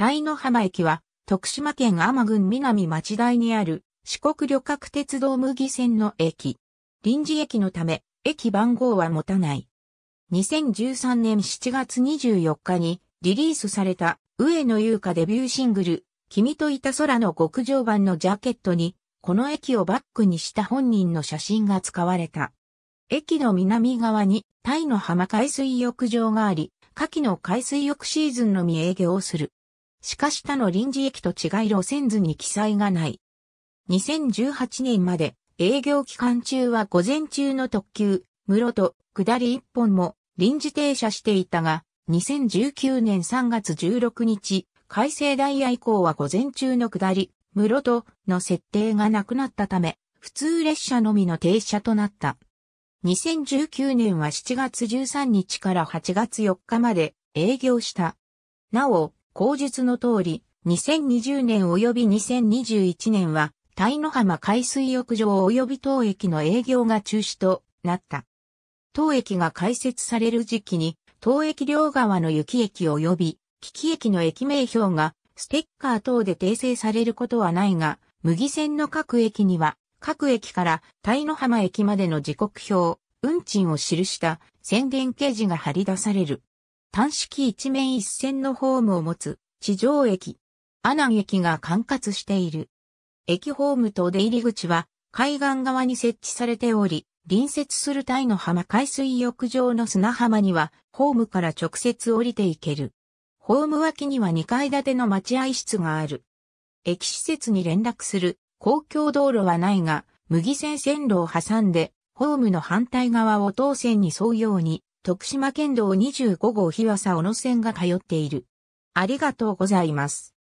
鯛の浜駅は、徳島県天郡南町台にある四国旅客鉄道麦線の駅。臨時駅のため、駅番号は持たない。2013年7月24日にリリースされた上野優香デビューシングル、君といた空の極上版のジャケットに、この駅をバックにした本人の写真が使われた。駅の南側にタイの浜海水浴場があり、夏季の海水浴シーズンのみ営業をする。しかし他の臨時駅と違い路線図に記載がない。2018年まで営業期間中は午前中の特急、室戸、下り1本も臨時停車していたが、2019年3月16日、改正ダイヤ以降は午前中の下り、室戸の設定がなくなったため、普通列車のみの停車となった。2019年は7月13日から8月4日まで営業した。なお、口述の通り、2020年及び2021年は、鯛の浜海水浴場及び当駅の営業が中止となった。当駅が開設される時期に、当駅両側の雪駅及び、危機駅の駅名標が、ステッカー等で訂正されることはないが、麦線の各駅には、各駅から鯛の浜駅までの時刻表、運賃を記した宣伝掲示が貼り出される。単式一面一線のホームを持つ地上駅。阿南駅が管轄している。駅ホームと出入り口は海岸側に設置されており、隣接するタイの浜海水浴場の砂浜にはホームから直接降りていける。ホーム脇には2階建ての待合室がある。駅施設に連絡する公共道路はないが、麦線線路を挟んで、ホームの反対側を当線に沿うように、徳島県道25号日和佐小野線が通っている。ありがとうございます。